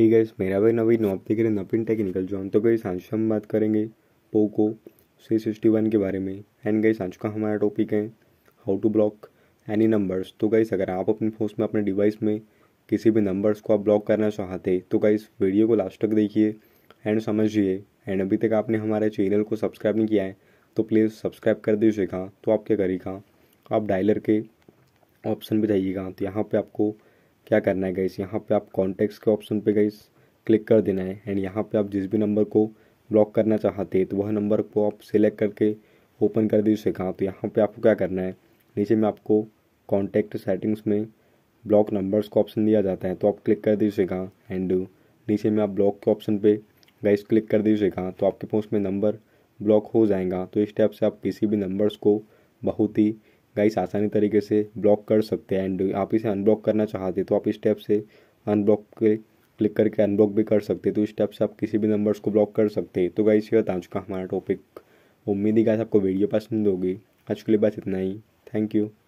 ठीक है मेरा भाई नवीन आप देख रहे हैं नवीन टेक्निकल जो हम तो गई सांस हम बात करेंगे पोको सी सिक्सटी वन के बारे में एंड गई सांस का हमारा टॉपिक है how to block any numbers तो गाइस अगर आप अपने फ़ोन में अपने डिवाइस में किसी भी नंबर्स को आप ब्लॉक करना चाहते तो गाइस वीडियो को लास्ट तक देखिए एंड समझिए एंड अभी तक आपने हमारे चैनल को सब्सक्राइब नहीं किया है तो प्लीज़ सब्सक्राइब कर दीजिएगा तो आप क्या करिएगा आप डायलर के ऑप्शन पर जाइएगा तो यहाँ पर आपको क्या करना है गईस यहाँ पे आप कॉन्टेक्ट के ऑप्शन पे गईस क्लिक कर देना है एंड यहाँ पे आप जिस भी नंबर को ब्लॉक करना चाहते हैं तो वह नंबर को आप सिलेक्ट करके ओपन कर दीजिए कहाँ तो यहाँ पे आपको क्या करना है नीचे में आपको कॉन्टैक्ट सेटिंग्स में ब्लॉक नंबर्स का ऑप्शन दिया जाता है तो आप क्लिक कर दीजिएगा एंड नीचे में आप ब्लॉक के ऑप्शन पर गाइस क्लिक कर कहाँ तो आपके पास में नंबर ब्लॉक हो जाएगा तो इस टाइप से आप किसी भी नंबर्स को बहुत ही गाइस आसानी तरीके से ब्लॉक कर सकते हैं एंड आप इसे अनब्लॉक करना चाहते तो आप इस स्टेप से अनब्लॉक के क्लिक करके अनब्लॉक भी कर सकते तो इस स्टेप से आप किसी भी नंबर्स को ब्लॉक कर सकते हैं तो गाइस ये बता चुका हमारा टॉपिक उम्मीद ही गाइस आपको वीडियो पसंद होगी आज के लिए बस इतना ही थैंक यू